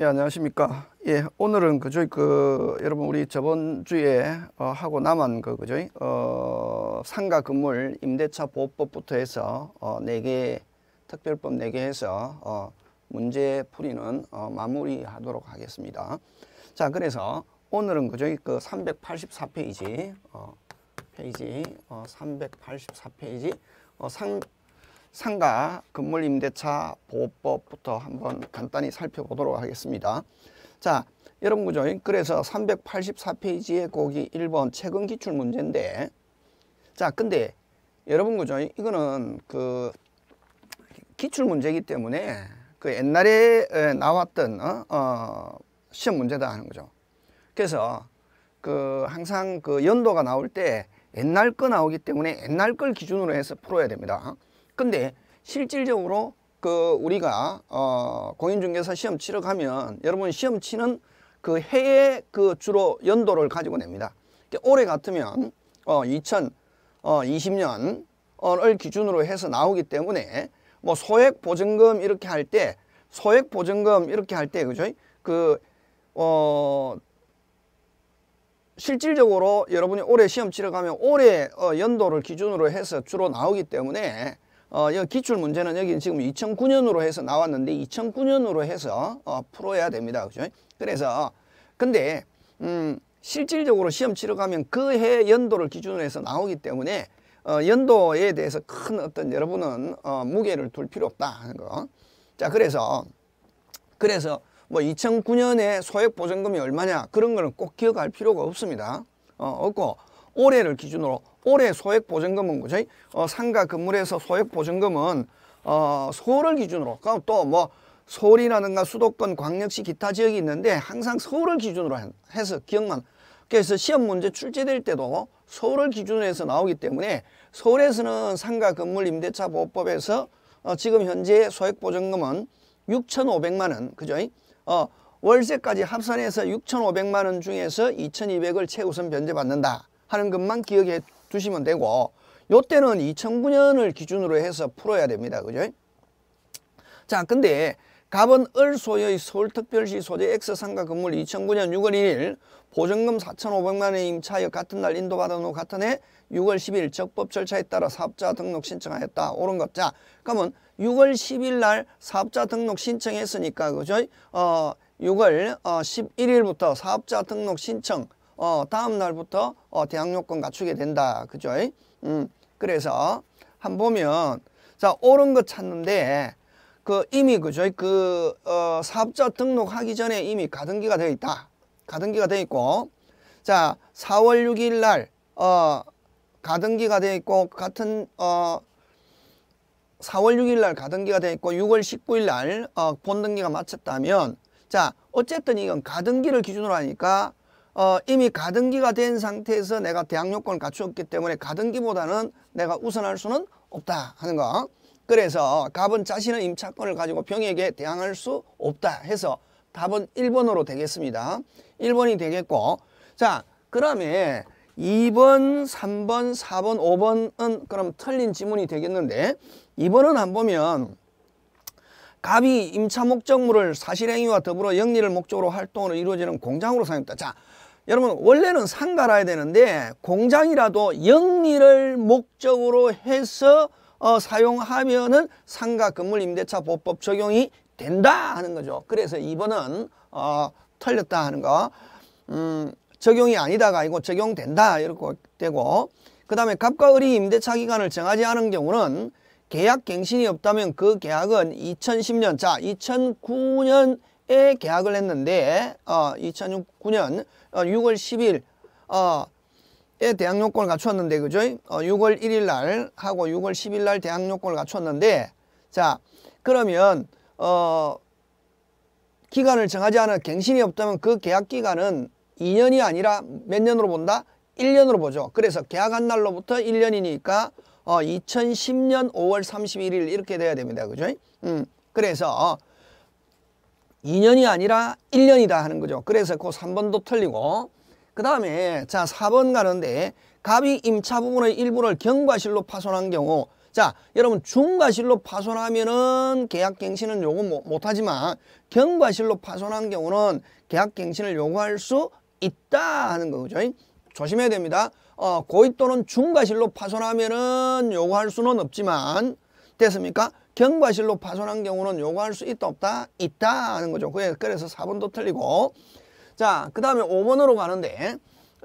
예, 안녕하십니까. 예, 오늘은 그저그 여러분 우리 저번 주에 어, 하고 남은 그그저 어, 상가 건물 임대차 보호법부터 해서 어, 네 개 특별법 네 개 해서 어, 문제 풀이는 어, 마무리하도록 하겠습니다. 자, 그래서 오늘은 그죠? 그 384페이지 어, 페이지 어, 384페이지 어, 상 상가 건물 임대차 보호법부터 한번 간단히 살펴보도록 하겠습니다. 자, 여러분 그죠? 그래서 384페이지에 거기 1번 최근 기출 문제인데 자, 근데 여러분 그죠? 이거는 그 기출 문제이기 때문에 그 옛날에 나왔던 어, 어 시험 문제다 하는 거죠. 그래서 그 항상 그 연도가 나올 때 옛날 거 나오기 때문에 옛날 걸 기준으로 해서 풀어야 됩니다. 근데 실질적으로 그 우리가 어 공인중개사 시험 치러 가면 여러분 시험 치는 그 해의 그 주로 연도를 가지고 냅니다. 그러니까 올해 같으면 어 2020년을 어, 기준으로 해서 나오기 때문에 뭐 소액 보증금 이렇게 할 때 소액 보증금 이렇게 할 때 그죠? 그 어 실질적으로 여러분이 올해 시험 치러 가면 올해 어 연도를 기준으로 해서 주로 나오기 때문에 어, 여기 출 문제는 여기 지금 2009년으로 해서 나왔는데 2009년으로 해서 어, 풀어야 됩니다. 그죠? 그래서 근데 음, 실질적으로 시험 치러 가면 그 해 연도를 기준으로 해서 나오기 때문에 어, 연도에 대해서 큰 어떤 여러분은 어, 무게를 둘 필요 없다 하는 거. 자, 그래서 그래서 뭐 2009년에 소액 보증금이 얼마냐 그런 거는 꼭 기억할 필요가 없습니다. 어, 없고 올해를 기준으로 올해 소액 보증금은 그죠? 어, 상가 건물에서 소액 보증금은 어, 서울을 기준으로 그럼 또뭐 서울이라든가 수도권 광역시 기타 지역이 있는데 항상 서울을 기준으로 해서 기억만 그래서 시험 문제 출제될 때도 서울을 기준으로 해서 나오기 때문에 서울에서는 상가 건물 임대차 보호법에서 어, 지금 현재 소액 보증금은 6,500만 원 그죠? 어, 월세까지 합산해서 6,500만 원 중에서 2,200을 최우선 변제받는다. 하는 것만 기억해 두시면 되고 요때는 2009년을 기준으로 해서 풀어야 됩니다. 그죠? 자, 근데 갑은 을 소의 서울특별시 소재 X 상가 건물 2009년 6월 1일 보증금 4,500만 원의 임차역 같은 날 인도받은 후 같은 해 6월 10일 적법 절차에 따라 사업자 등록 신청하였다. 옳은 것. 자, 그러면 6월 10일 날 사업자 등록 신청했으니까 그죠? 어, 6월 어, 11일부터 사업자 등록 신청 어, 다음 날부터 어, 대학 요건 갖추게 된다. 그죠? 음, 그래서 한 보면 자, 옳은 거 찾는데 그 이미 그죠? 그 어, 사업자 등록하기 전에 이미 가등기가 되어 있다. 가등기가 되어 있고 자, 4월 6일 날 어, 가등기가 되어 있고 같은 어 4월 6일 날 가등기가 되어 있고 6월 19일 날 어, 본등기가 마쳤다면 자 어쨌든 이건 가등기를 기준으로 하니까 어, 이미 가등기가 된 상태에서 내가 대항 요건을 갖추었기 때문에 가등기보다는 내가 우선할 수는 없다 하는 거. 그래서 갑은 자신의 임차권을 가지고 병에게 대항할 수 없다 해서 답은 1번으로 되겠습니다. 1번이 되겠고 자 그다음에 2번, 3번, 4번, 5번은 그럼 틀린 지문이 되겠는데 2번은 안 보면 갑이 임차 목적물을 사실행위와 더불어 영리를 목적으로 활동으로 이루어지는 공장으로 사용했다. 자, 여러분 원래는 상 갈아야 되는데 공장이라도 영리를 목적으로 해서 어, 사용하면은 상가 건물 임대차 보법 적용이 된다 하는 거죠. 그래서 이번은 어, 틀렸다 하는 거. 음, 적용이 아니다가 아니고 적용된다 이렇게 되고 그 다음에 갑과 을이 임대차 기간을 정하지 않은 경우는 계약 갱신이 없다면 그 계약은 2010년 자 2009년 에 계약을 했는데 어, 2009년 어, 6월 10일 어, 에 대학 요건을 갖추었는데 그죠? 어, 6월 1일 날 하고 6월 10일 날 대학 요건을 갖추었는데 자 그러면 어 기간을 정하지 않은 갱신이 없다면 그 계약 기간은 2년이 아니라 몇 년으로 본다? 1년으로 보죠. 그래서 계약한 날로부터 1년이니까 어, 2010년 5월 31일 이렇게 돼야 됩니다. 그죠? 음, 그래서 어, 2년이 아니라 1년이다 하는 거죠. 그래서 그 3번도 틀리고 그 다음에 자 4번 가는데 갑이 임차 부분의 일부를 경과실로 파손한 경우 자 여러분 중과실로 파손하면은 계약갱신은 요구 못하지만 경과실로 파손한 경우는 계약갱신을 요구할 수 있다 하는 거죠. 조심해야 됩니다. 어, 고의 또는 중과실로 파손하면은 요구할 수는 없지만 됐습니까? 경과실로 파손한 경우는 요구할 수 있다 없다? 있다 하는 거죠. 그래서 4번도 틀리고 자 그 다음에 5번으로 가는데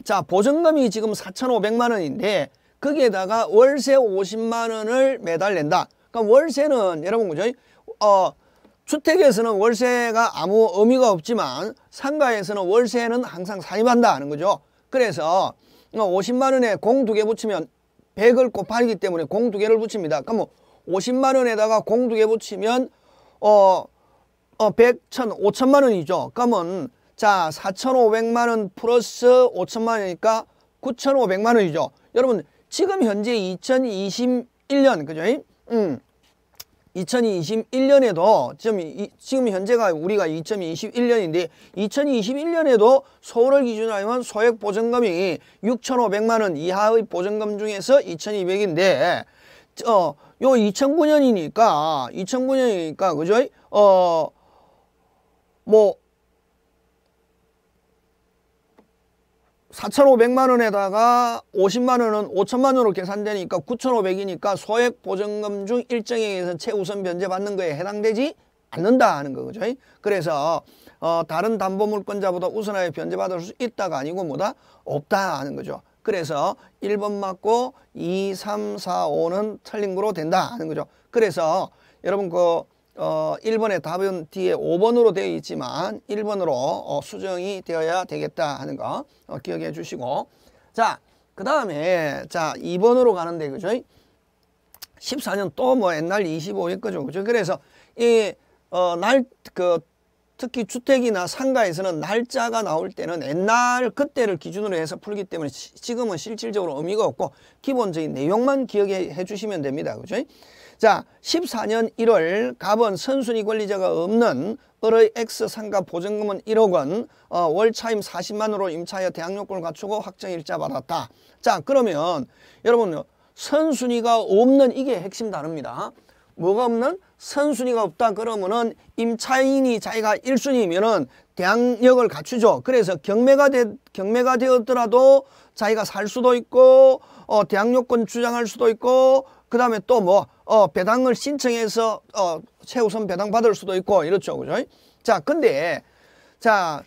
자 보증금이 지금 4,500만 원인데 거기에다가 월세 50만 원을 매달 낸다. 그러니까 월세는 여러분 그죠? 어, 주택에서는 월세가 아무 의미가 없지만 상가에서는 월세는 항상 사입한다 하는 거죠. 그래서 50만 원에 공 두 개 붙이면 100을 곱하기 때문에 공 두 개를 붙입니다. 그러면 50만 원에다가 공두개 붙이면 어, 어 100, 1000, 5천만 원이죠. 그러면 자 4,500만 원 플러스 5천만 원이니까 9,500만 원이죠. 여러분 지금 현재 2021년 그죠? 음. 2021년에도 지금, 이, 지금 현재가 우리가 2021년인데 2021년에도 서울을 기준으로 하면 소액 보증금이 6,500만 원 이하의 보증금 중에서 2,200인데 어, 요 2009년이니까 2009년이니까 그죠? 어 뭐 4,500만 원에다가 50만 원은 5천만 원으로 계산되니까 9,500이니까 소액 보증금 중 일정에 액서 최우선 변제받는 거에 해당되지 않는다 하는 거죠. 그 그래서 어, 다른 담보물권자보다 우선하여 변제받을 수 있다가 아니고 뭐다? 없다 하는 거죠. 그래서 1번 맞고 2, 3, 4, 5는 틀린 거로 된다 하는 거죠. 그래서 여러분 그 어, 1번의 답은 뒤에 5번으로 되어 있지만 1번으로 어, 수정이 되어야 되겠다 하는 거 어, 기억해 주시고 자, 그 다음에 자 2번으로 가는데 그죠? 14년 또 뭐 옛날 25일 거죠. 그죠? 그래서 이 어, 날, 그, 특히 주택이나 상가에서는 날짜가 나올 때는 옛날 그때를 기준으로 해서 풀기 때문에 지금은 실질적으로 의미가 없고 기본적인 내용만 기억해 주시면 됩니다. 그죠? 자, 14년 1월 갑은 선순위 권리자가 없는 을의 X 상가 보증금은 1억 원, 어, 월차임 40만으로 원 임차하여 대항요건을 갖추고 확정일자 받았다. 자, 그러면 여러분 선순위가 없는 이게 핵심 단어입니다. 뭐가 없는? 선순위가 없다 그러면은 임차인이 자기가 1순위면은 대항력을 갖추죠. 그래서 경매가 되, 경매가 되었더라도 자기가 살 수도 있고 어 대항요건 주장할 수도 있고 그다음에 또 뭐 어 배당을 신청해서 어 최우선 배당 받을 수도 있고 이렇죠. 그죠? 자, 근데 자,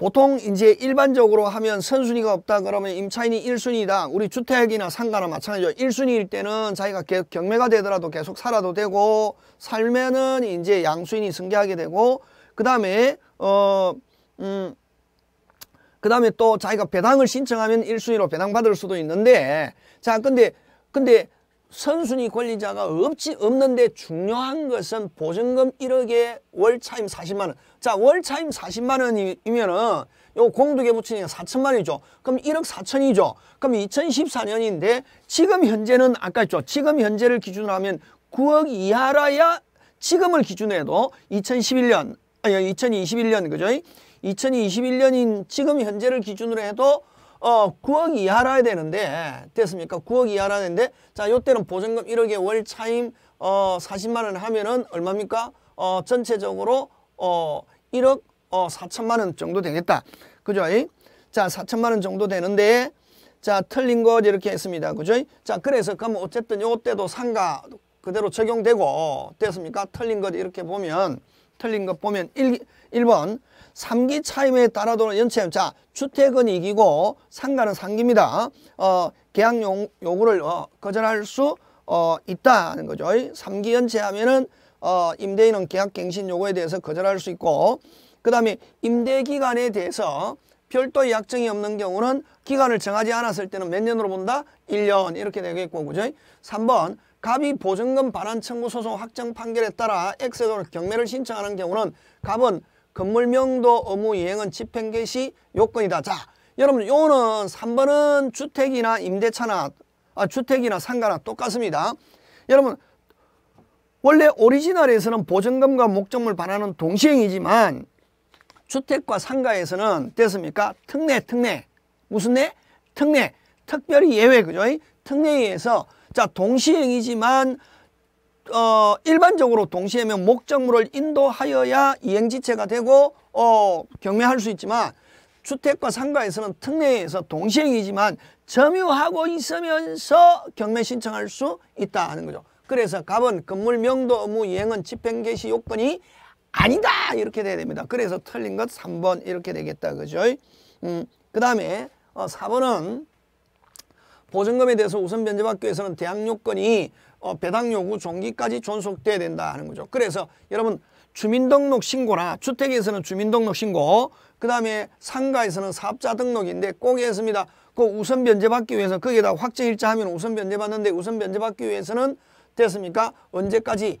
보통 이제 일반적으로 하면 선순위가 없다 그러면 임차인이 1순위다. 우리 주택이나 상가나 마찬가지죠. 1순위일 때는 자기가 경매가 되더라도 계속 살아도 되고 살면은 이제 양수인이 승계하게 되고 그 다음에 어, 음, 그 다음에 또 자기가 배당을 신청하면 1순위로 배당받을 수도 있는데 자 근데 근데 선순위 권리자가 없지 없는데 중요한 것은 보증금 1억에 월차임 40만 원. 자, 월차임 40만 원이면은 요 공두개 묻히니까 4천만 원이죠. 그럼 1억 4천이죠. 그럼 2014년인데 지금 현재는 아까 했죠. 지금 현재를 기준으로 하면 9억 이하라야 지금을 기준해도 으로 2011년 아니 2021년 그죠? 2021년인 지금 현재를 기준으로 해도 어 9억 이하라야 되는데 됐습니까? 9억 이하라 되는데 자 요때는 보증금 1억에 월 차임 어 40만 원 하면은 얼마입니까? 어 전체적으로 어 1억 어 4천만 원 정도 되겠다. 그죠? 자 4천만 원 정도 되는데 자 틀린 것 이렇게 했습니다. 그죠? 자 그래서 그러면 어쨌든 요때도 상가 그대로 적용되고 됐습니까? 틀린 것 이렇게 보면 틀린 것 보면 1, 1번 3기 차임에 따라 도는 연체임. 자, 주택은 이기고 상가는 상기입니다. 어, 계약 용, 요구를 어, 거절할 수 어, 있다는 거죠. 3기 연체하면은 어, 임대인은 계약 갱신 요구에 대해서 거절할 수 있고 그 다음에 임대 기간에 대해서 별도의 약정이 없는 경우는 기간을 정하지 않았을 때는 몇 년으로 본다? 1년 이렇게 되겠고 그죠? 3번 갑이 보증금 반환 청구 소송 확정 판결에 따라 액세돈 경매를 신청하는 경우는 갑은 건물명도 업무 이행은 집행 개시 요건이다. 자, 여러분 요는 거 3번은 주택이나 임대차나 아, 주택이나 상가나 똑같습니다. 여러분 원래 오리지널에서는 보증금과 목적물 반하는 동시행이지만 주택과 상가에서는 됐습니까? 특례, 특례. 무슨 내? 특례. 특별히 예외, 그죠? 특례에 의해서 자 동시행이지만 어, 일반적으로 동시에면 목적물을 인도하여야 이행지체가 되고 어, 경매할 수 있지만 주택과 상가에서는 특례에서 동시행이지만 점유하고 있으면서 경매 신청할 수 있다 하는 거죠. 그래서 갑은 건물 명도 의무 이행은 집행 개시 요건이 아니다 이렇게 돼야 됩니다. 그래서 틀린 것 3번 이렇게 되겠다 그죠? 음, 그 다음에 어, 4번은 보증금에 대해서 우선 변제받기 위해서는 대항 요건이 어, 배당 요구 종기까지 존속돼야 된다 하는 거죠. 그래서 여러분 주민등록 신고나 주택에서는 주민등록 신고 그 다음에 상가에서는 사업자 등록인데 꼭 했습니다. 그 우선 변제받기 위해서 거기에다 확정일자 하면 우선 변제받는데 우선 변제받기 위해서는 됐습니까? 언제까지?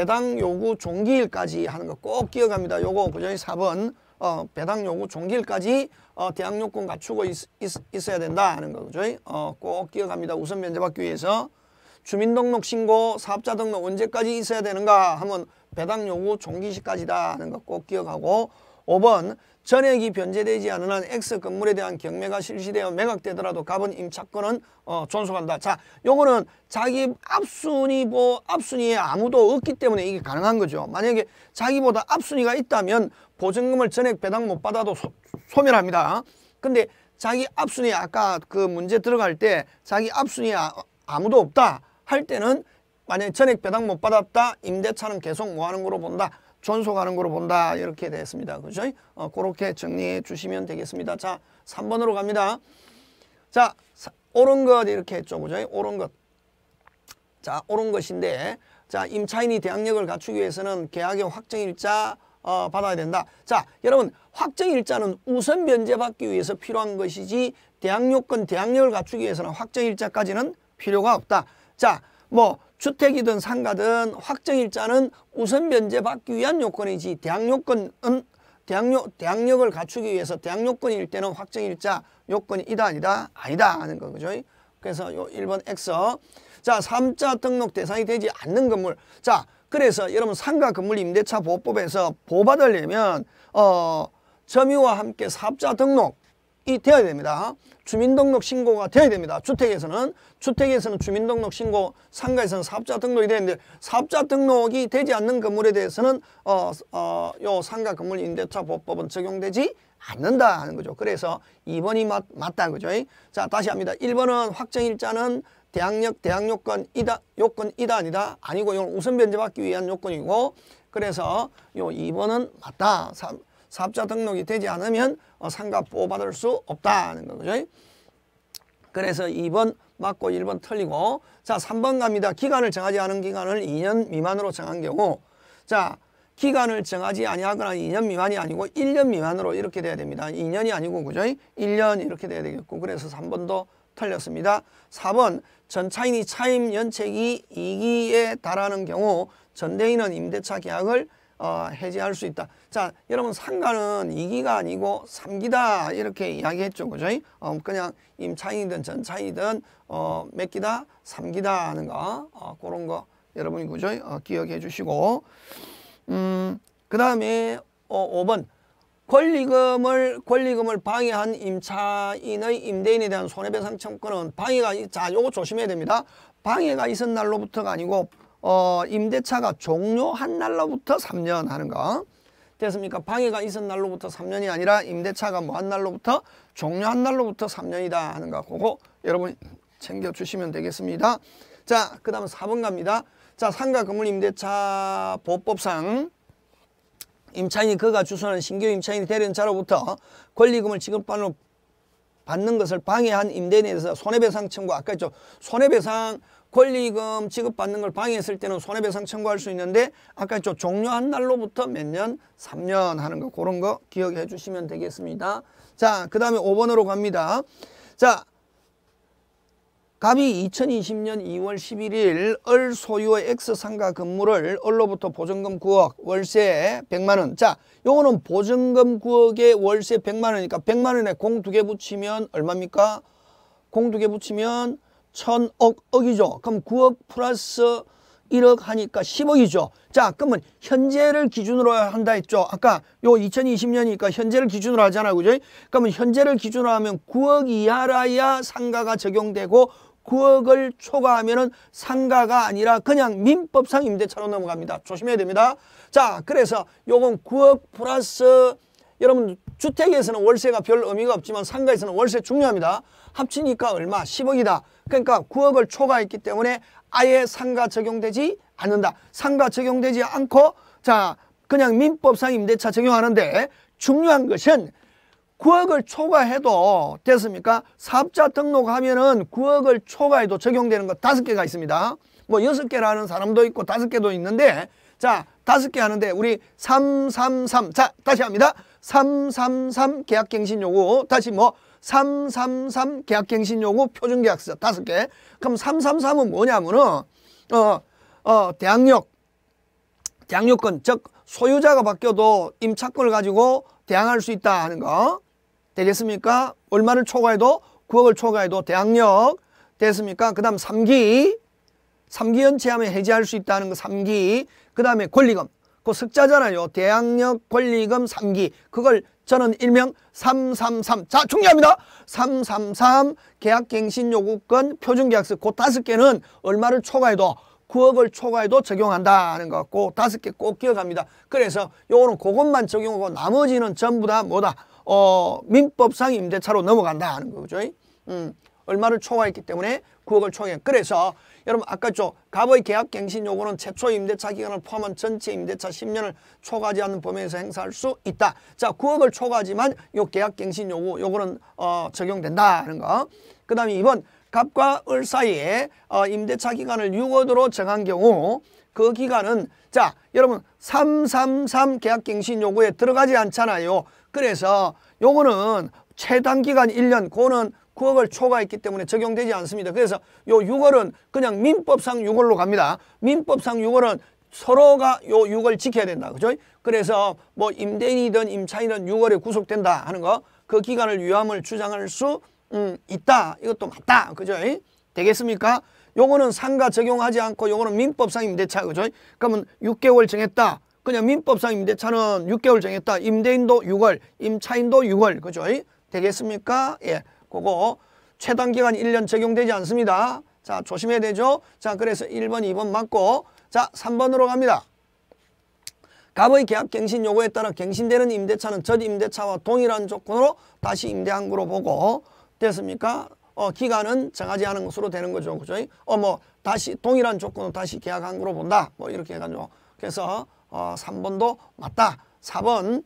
배당 요구 종기일까지 하는 거 꼭 기억합니다. 요거 그전에 4번 어, 배당 요구 종기일까지 어, 대항 요건 갖추고 있, 있, 어야 된다 하는 거죠 어, 꼭 기억합니다. 우선 면제받기 위해서 주민등록 신고 사업자 등록 언제까지 있어야 되는가 하면 배당 요구 종기시까지다 하는 거 꼭 기억하고 5번 전액이 변제되지 않은 한 X 건물에 대한 경매가 실시되어 매각되더라도 갑은 임차권은 어, 존속한다. 자, 요거는 자기 앞순위 보 앞순위에 아무도 없기 때문에 이게 가능한 거죠. 만약에 자기보다 앞순위가 있다면 보증금을 전액 배당 못 받아도 소, 소멸합니다. 근데 자기 앞순위 아까 그 문제 들어갈 때 자기 앞순위에 아, 아무도 없다. 할 때는 만약에 전액 배당 못 받았다. 임대차는 계속 뭐 하는 거로 본다. 존속하는 거로 본다. 이렇게 됐습니다. 그죠? 어, 그렇게 정리해 주시면 되겠습니다. 자, 3번으로 갑니다. 자, 옳은 것 이렇게 했죠. 그죠? 옳은 것. 자, 옳은 것인데 자, 임차인이 대항력을 갖추기 위해서는 계약의 확정일자 어, 받아야 된다. 자, 여러분 확정일자는 우선 변제받기 위해서 필요한 것이지 대항요건, 대항력을 갖추기 위해서는 확정일자까지는 필요가 없다. 자, 뭐 주택이든 상가든 확정일자는 우선 면제받기 위한 요건이지 대항 요건은 음, 대항요, 대항력을 갖추기 위해서 대항 요건일 때는 확정일자 요건이 이다 아니다 아니다 하는 거죠 그래서 요 1번 X 자 3자 등록 대상이 되지 않는 건물 자 그래서 여러분 상가 건물 임대차 보호법에서 보호받으려면 어 점유와 함께 사업자 등록 이 되어야 됩니다. 주민등록 신고가 되어야 됩니다. 주택에서는 주택에서는 주민등록 신고, 상가에서는 사업자 등록이 되는데 사업자 등록이 되지 않는 건물에 대해서는 어, 어, 요 상가 건물 임대차 보법은 적용되지 않는다 하는 거죠. 그래서 2번이 맞, 맞다 그죠? 자, 다시 합니다. 1번은 확정일자는 대항력, 대항요건 이다, 요건 이다 아니다 아니고 이건 우선 변제받기 위한 요건이고 그래서 요 2번은 맞다. 사, 사업자 등록이 되지 않으면 어, 상가 뽑아들 수 없다는 거죠. 그래서 2번 맞고 1번 틀리고 자 3번 갑니다. 기간을 정하지 않은 기간을 2년 미만으로 정한 경우 자 기간을 정하지 아니하거나 2년 미만이 아니고 1년 미만으로 이렇게 돼야 됩니다. 2년이 아니고 그죠? 1년 이렇게 돼야 되겠고 그래서 3번도 틀렸습니다. 4번 전차인이 차임 연책이 2기에 달하는 경우 전대인은 임대차 계약을 어, 해제할 수 있다. 자, 여러분 상가는 2기가 아니고 3기다 이렇게 이야기했죠. 그죠? 어, 그냥 임차인이든 전차이든 인 어, 몇 기다? 3기다 하는 거. 어, 그런 거 여러분이 그죠? 어, 기억해 주시고 음, 그 다음에 어, 5번 권리금을 권리금을 방해한 임차인의 임대인에 대한 손해배상 청구는 방해가 자 요거 조심해야 됩니다. 방해가 있은 날로부터가 아니고 어, 임대차가 종료한 날로부터 3년 하는 거. 됐습니까? 방해가 있은 날로부터 3년이 아니라 임대차가 뭐 한 날로부터 종료한 날로부터 3년이다 하는 거. 그거 여러분 챙겨주시면 되겠습니다. 자, 그 다음 4번 갑니다. 자, 상가 건물 임대차 보법상 임차인이 그가 주선한 신규 임차인이 되려는 자로부터 권리금을 지급받는 받는 것을 방해한 임대인에 대해서 손해배상 청구 아까 했죠. 손해배상 권리금 지급받는 걸 방해했을 때는 손해배상 청구할 수 있는데 아까 저 종료한 날로부터 몇 년? 3년 하는 거 그런 거 기억해 주시면 되겠습니다. 자, 그 다음에 5번으로 갑니다. 자, 갑이 2020년 2월 11일 을 소유의 X상가 건물을 얼로부터 보증금 9억, 월세 100만원. 자, 요거는 보증금 9억에 월세 100만원이니까 100만원에 공 두 개 붙이면 얼마입니까? 공 두 개 붙이면 천억 억이죠. 그럼 9억 플러스 1억 하니까 10억이죠. 자, 그러면 현재를 기준으로 한다 했죠. 아까 요 2020년이니까 현재를 기준으로 하잖아요. 그죠? 그러면 현재를 기준으로 하면 9억 이하라야 상가가 적용되고 9억을 초과하면은 상가가 아니라 그냥 민법상 임대차로 넘어갑니다. 조심해야 됩니다. 자, 그래서 요건 9억 플러스 여러분 주택에서는 월세가 별 의미가 없지만 상가에서는 월세 중요합니다. 합치니까 얼마? 10억이다. 그러니까 9억을 초과했기 때문에 아예 상가 적용되지 않는다. 상가 적용되지 않고 자 그냥 민법상 임대차 적용하는데 중요한 것은 9억을 초과해도 됐습니까? 사업자 등록하면은 9억을 초과해도 적용되는 것 다섯 개가 있습니다. 뭐 여섯 개라는 사람도 있고 다섯 개도 있는데 자 다섯 개 하는데 우리 333자 다시 합니다. 333 계약갱신 요구 다시 뭐333 계약갱신 요구 표준계약서 다섯 개 그럼 333은 뭐냐면은 어, 어, 대항력 대항력건즉 소유자가 바뀌어도 임차권을 가지고 대항할 수 있다 하는 거 되겠습니까? 얼마를 초과해도 9억을 초과해도 대항력 됐습니까? 그 다음 3기 3기 연체하면 해지할 수 있다는 거 3기 그 다음에 권리금 그 석자잖아요. 대항력 권리금 3기 그걸 저는 일명 333. 자, 중요합니다. 333 계약갱신 요구권 표준계약서 그 다섯 개는 얼마를 초과해도 9억을 초과해도 적용한다는 것 같고 다섯 개 꼭 기억합니다. 그래서 요거는 그것만 적용하고 나머지는 전부 다 뭐다? 어, 민법상 임대차로 넘어간다 하는 거죠. 음. 얼마를 초과했기 때문에 9억을 초과했 그래서 여러분 아까 저 갑의 계약갱신 요구는 최초 임대차 기간을 포함한 전체 임대차 10년을 초과하지 않는 범위에서 행사할 수 있다. 자 9억을 초과하지만 요 계약갱신 요구 요거는 어, 적용된다 는 거. 그 다음에 이번 갑과 을 사이에 어, 임대차 기간을 6억으로 정한 경우 그 기간은 자 여러분 333 계약갱신 요구에 들어가지 않잖아요. 그래서 요거는 최단 기간 1년 고는 9을초과했기 때문에 적용되지 않습니다. 그래서 요 6월은 그냥 민법상 6월로 갑니다. 민법상 6월은 서로가 요 6월 지켜야 된다. 그죠? 그래서 뭐 임대인이든 임차인은 6월에 구속된다 하는 거 그 기간을 위함을 주장할 수 음, 있다. 이것도 맞다. 그죠? 되겠습니까? 요거는 상가 적용하지 않고 요거는 민법상 임대차. 그죠? 그러면 6개월 정했다. 그냥 민법상 임대차는 6개월 정했다. 임대인도 6월, 임차인도 6월. 그죠? 되겠습니까? 예. 그거 최단기간 1년 적용되지 않습니다. 자, 조심해야 되죠. 자, 그래서 1번, 2번 맞고 자, 3번으로 갑니다. 갑의 계약 갱신 요구에 따라 갱신되는 임대차는 전 임대차와 동일한 조건으로 다시 임대한 거로 보고 됐습니까? 어, 기간은 정하지 않은 것으로 되는 거죠. 그죠? 어, 뭐, 다시 동일한 조건으로 다시 계약한 거로 본다. 뭐, 이렇게 해가지고. 그래서, 어, 3번도 맞다. 4번.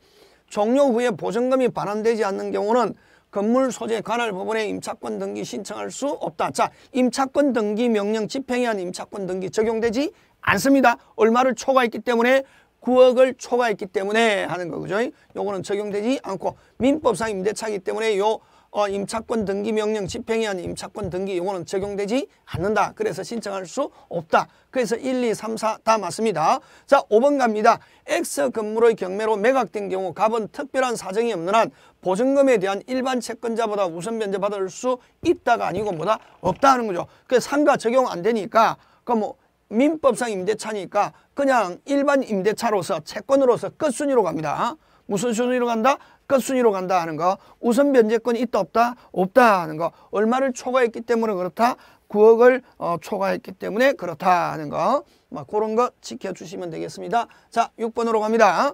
종료 후에 보증금이 반환되지 않는 경우는 건물 소재 관할 법원에 임차권 등기 신청할 수 없다. 자, 임차권 등기 명령 집행에 한 임차권 등기 적용되지 않습니다. 얼마를 초과했기 때문에 9억을 초과했기 때문에 하는 거죠. 요거는 적용되지 않고 민법상 임대차이기 때문에 요 어, 임차권 등기 명령 집행이 아닌 임차권 등기 용어는 적용되지 않는다. 그래서 신청할 수 없다. 그래서 1, 2, 3, 4 다 맞습니다. 자, 5번 갑니다. X 건물의 경매로 매각된 경우 갑은 특별한 사정이 없는 한 보증금에 대한 일반 채권자보다 우선 면제받을 수 있다가 아니고 뭐다? 없다 하는 거죠. 그 상가 적용 안 되니까 그 뭐 민법상 임대차니까 그냥 일반 임대차로서 채권으로서 끝순위로 갑니다. 무슨 순위로 간다? 끝순위로 그 간다 하는 거 우선 변제권이 있다 없다 없다 하는 거 얼마를 초과했기 때문에 그렇다 9억을 어, 초과했기 때문에 그렇다 하는 거 뭐, 그런 거 지켜주시면 되겠습니다 자 6번으로 갑니다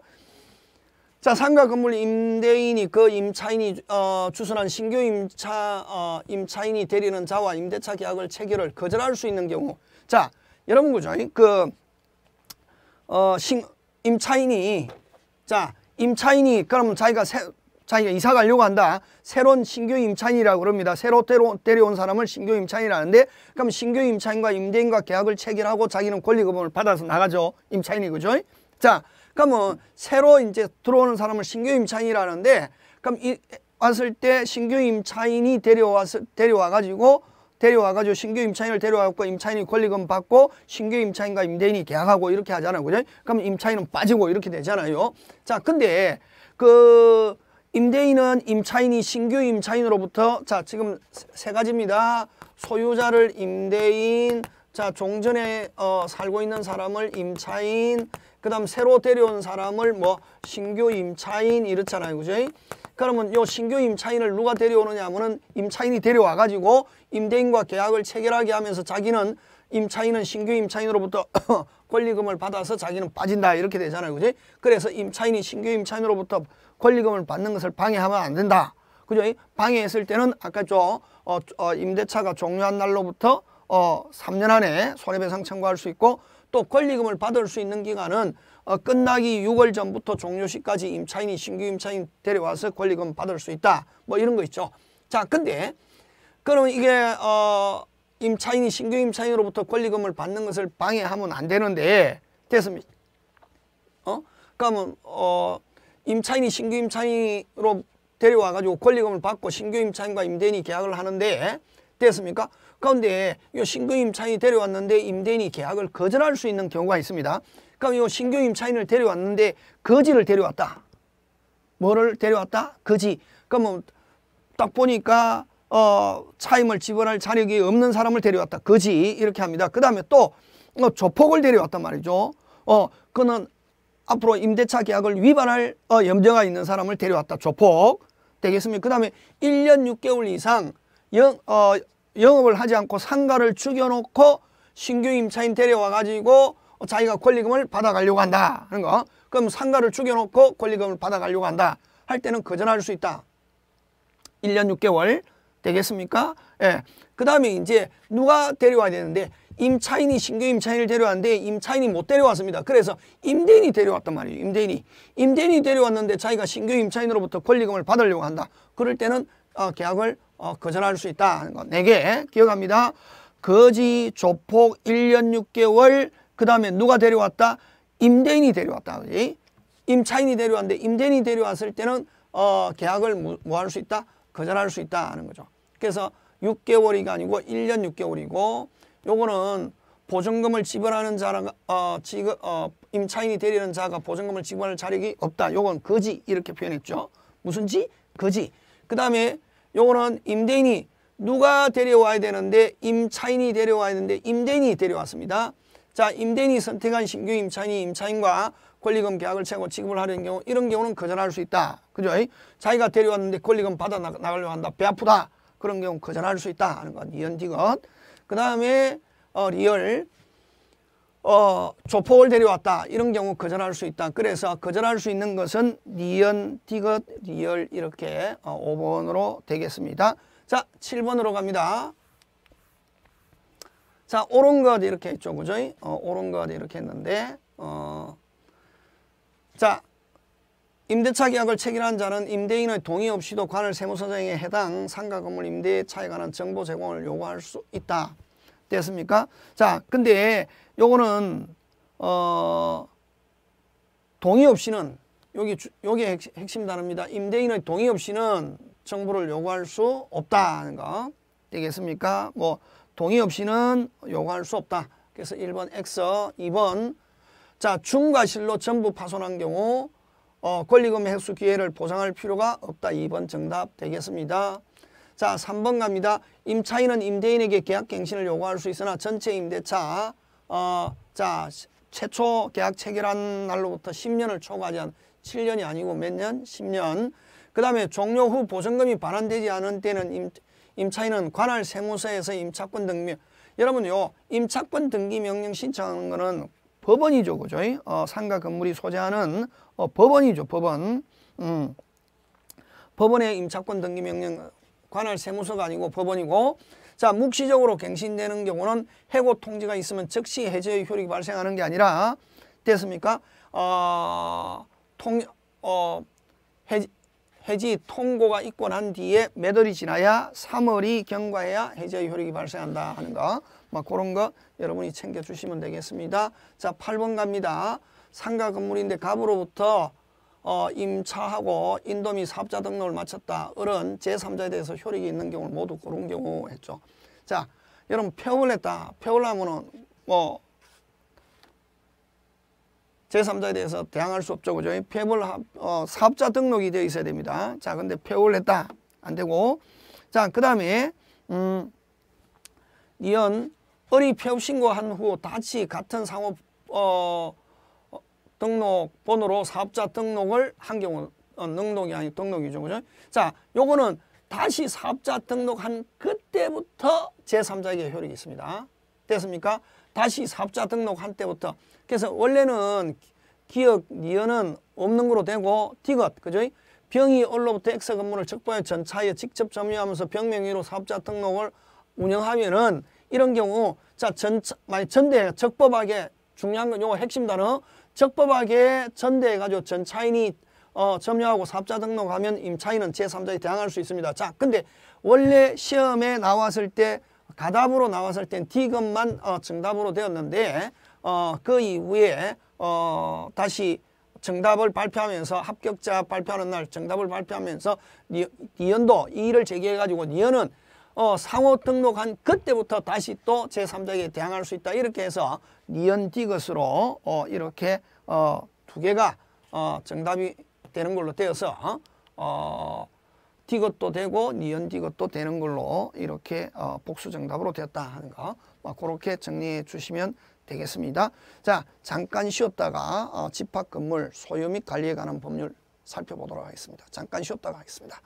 자 상가 건물 임대인이 그 임차인이 어, 주선한 신규 임차 어, 임차인이 대리는 자와 임대차 계약을 체결을 거절할 수 있는 경우 자 여러분 그죠 그 어, 신, 임차인이 자 임차인이 그러면 자기가 새, 자기가 이사 가려고 한다. 새로운 신규 임차인이라고 그럽니다. 새로 데려온 사람을 신규 임차인이라는데 그럼 신규 임차인과 임대인과 계약을 체결하고 자기는 권리금을 받아서 나가죠. 임차인이 그죠? 자, 그러면 새로 이제 들어오는 사람을 신규 임차인이라는데 그럼 이 왔을 때 신규 임차인이 데려왔을 데려와 가지고 데려와가지고 신규 임차인을 데려와갖고 임차인이 권리금 받고 신규 임차인과 임대인이 계약하고 이렇게 하잖아요. 그죠? 그럼 임차인은 빠지고 이렇게 되잖아요. 자, 근데 그 임대인은 임차인이 신규 임차인으로부터 자, 지금 세 가지입니다. 소유자를 임대인, 자, 종전에 어, 살고 있는 사람을 임차인, 그 다음 새로 데려온 사람을 뭐 신규 임차인 이렇잖아요. 그죠? 그러면 요 신규 임차인을 누가 데려오느냐 하면은 임차인이 데려와 가지고 임대인과 계약을 체결하게 하면서 자기는 임차인은 신규 임차인으로부터 권리금을 받아서 자기는 빠진다 이렇게 되잖아요 그지 그래서 임차인이 신규 임차인으로부터 권리금을 받는 것을 방해하면 안 된다 그죠 방해했을 때는 아까 저 어, 어, 임대차가 종료한 날로부터 어, 3년 안에 손해배상 청구할 수 있고 또 권리금을 받을 수 있는 기간은 어, 끝나기 6월 전부터 종료시까지 임차인이 신규 임차인 데려와서 권리금 받을 수 있다. 뭐 이런 거 있죠. 자, 근데 그럼 이게 어 임차인이 신규 임차인으로부터 권리금을 받는 것을 방해하면 안 되는데 됐습니다. 어? 그러면 어 임차인이 신규 임차인으로 데려와 가지고 권리금을 받고 신규 임차인과 임대인이 계약을 하는데 됐습니까? 그런데 이 신규 임차인이 데려왔는데 임대인이 계약을 거절할 수 있는 경우가 있습니다. 그럼 이신경 임차인을 데려왔는데 거지를 데려왔다. 뭐를 데려왔다? 거지. 그러면 그러니까 뭐 딱 보니까 어, 차임을 지불할 자력이 없는 사람을 데려왔다. 거지 이렇게 합니다. 그 다음에 또 어, 조폭을 데려왔단 말이죠. 어, 그는 앞으로 임대차 계약을 위반할 어, 염려가 있는 사람을 데려왔다. 조폭 되겠습니까? 그 다음에 1년 6개월 이상 영, 어, 영업을 하지 않고 상가를 죽여놓고 신규 임차인 데려와가지고 자기가 권리금을 받아가려고 한다 하는 거 그럼 상가를 죽여놓고 권리금을 받아가려고 한다 할 때는 거절할 수 있다 1년 6개월 되겠습니까? 예. 그 다음에 이제 누가 데려와야 되는데 임차인이 신규 임차인을 데려왔는데 임차인이 못 데려왔습니다. 그래서 임대인이 데려왔단 말이에요. 임대인이. 임대인이 데려왔는데 자기가 신규 임차인으로부터 권리금을 받으려고 한다. 그럴 때는 어, 계약을 어, 거절할 수 있다 하는 거. 4개 기억합니다. 거지, 조폭, 1년 6개월, 그 다음에 누가 데려왔다? 임대인이 데려왔다. 그지? 임차인이 데려왔는데 임대인이 데려왔을 때는 어, 계약을 뭐, 할 수 있다? 거절할 수 있다 하는 거죠. 그래서 6개월이가 아니고 1년 6개월이고 요거는 보증금을 지불하는 자랑 어, 지금 어, 임차인이 되려는 자가 보증금을 지불할 자력이 없다. 요건 거지 이렇게 표현했죠. 무슨 지? 거지. 그다음에 요거는 임대인이 누가 데려와야 되는데 임차인이 데려와야 되는데 임대인이 데려왔습니다. 자 임대인이 선택한 신규 임차인이 임차인과 권리금 계약을 채고 취급을 하려는 경우 이런 경우는 거절할 수 있다. 그죠? 자기가 데려왔는데 권리금 받아 나가려고 한다. 배 아프다. 그런 경우 거절할 수 있다 하는 건이연티건그 다음에 어, 리얼 어, 조폭을 데려왔다 이런 경우 거절할 수 있다 그래서 거절할 수 있는 것은 니언, 디귿, 리얼 이렇게 어, 5번으로 되겠습니다 자 7번으로 갑니다 자, 옳은 것 이렇게 했죠. 그죠? 어, 옳은 것 이렇게 했는데, 어, 자, 임대차 계약을 체결한 자는 임대인의 동의 없이도 관할 세무서장에 해당 상가 건물 임대차에 관한 정보 제공을 요구할 수 있다. 됐습니까? 자, 근데 요거는, 어, 동의 없이는, 여기, 여기 핵심 단어입니다. 임대인의 동의 없이는 정보를 요구할 수 없다는 거. 되겠습니까? 뭐, 동의 없이는 요구할 수 없다. 그래서 1번 X, 2번 자 중과 실로 전부 파손한 경우 어, 권리금 회수 기회를 보상할 필요가 없다. 2번 정답 되겠습니다. 자 3번 갑니다. 임차인은 임대인에게 계약 갱신을 요구할 수 있으나 전체 임대차 어, 자 최초 계약 체결한 날로부터 10년을 초과하지 않 7년이 아니고 몇 년? 10년. 그 다음에 종료 후 보증금이 반환되지 않은 때는 임, 임차인은 관할 세무서에서 임차권 등기 여러분 요 임차권 등기 명령 신청하는 거는 법원이죠 그죠 어, 상가 건물이 소재하는 어, 법원이죠 법원 음. 법원의 임차권 등기 명령 관할 세무서가 아니고 법원이고 자 묵시적으로 갱신되는 경우는 해고 통지가 있으면 즉시 해제의 효력이 발생하는 게 아니라 됐습니까 어, 통, 어, 해제, 해지 통고가 있고 난 뒤에 매달이 지나야 3월이 경과해야 해제의 효력이 발생한다 하는 거. 막 뭐 그런 거 여러분이 챙겨주시면 되겠습니다. 자, 8번 갑니다. 상가 건물인데 갑으로부터 어, 임차하고 인도미 사업자 등록을 마쳤다. 을은 제3자에 대해서 효력이 있는 경우를 모두 고런 경우 했죠. 자, 여러분 폐업을 했다. 폐업 하면은 뭐 제3자에 대해서 대항할 수 없죠. 그죠? 폐업 어, 사업자 등록이 되어 있어야 됩니다. 자, 근데 폐업을 했다. 안 되고. 자, 그다음에 음 이언 어리 폐업 신고한 후 다시 같은 상호 어 등록 번호로 사업자 등록을 한 경우 어, 등록이 아니 등록이죠. 그죠? 자, 요거는 다시 사업자 등록한 그때부터 제3자에게 효력이 있습니다. 됐습니까? 다시 사업자 등록한 때부터 그래서 원래는 기억 이어는 없는 거로 되고 디귿 그죠? 병이 올로부터 엑세 근무를 적보에 전차에 직접 점유하면서 병명의로 사업자 등록을 운영하면은 이런 경우 자 전차 만약 전대 적법하게 중요한 건 요거 핵심 단어 적법하게 전대해 가지고 전차인이 어, 점유하고 사업자 등록하면 임차인은 제3자에 대항할 수 있습니다. 자 근데 원래 시험에 나왔을 때 가답으로 나왔을 땐디급만 어, 정답으로 되었는데 어, 그 이후에 어, 다시 정답을 발표하면서 합격자 발표하는 날 정답을 발표하면서 니, 니언도 이의를 제기해가지고 니언은 어, 상호 등록한 그때부터 다시 또 제3자에게 대항할 수 있다 이렇게 해서 니언 디귿으로 어, 이렇게 어, 두 개가 어, 정답이 되는 걸로 되어서 어, 디귿도 되고 니언 디귿도 되는 걸로 이렇게 어, 복수 정답으로 되었다 하는 거 어, 그렇게 정리해 주시면 되겠습니다. 자, 잠깐 쉬었다가 어, 집합 건물 소유 및 관리에 관한 법률 살펴보도록 하겠습니다. 잠깐 쉬었다가 하겠습니다.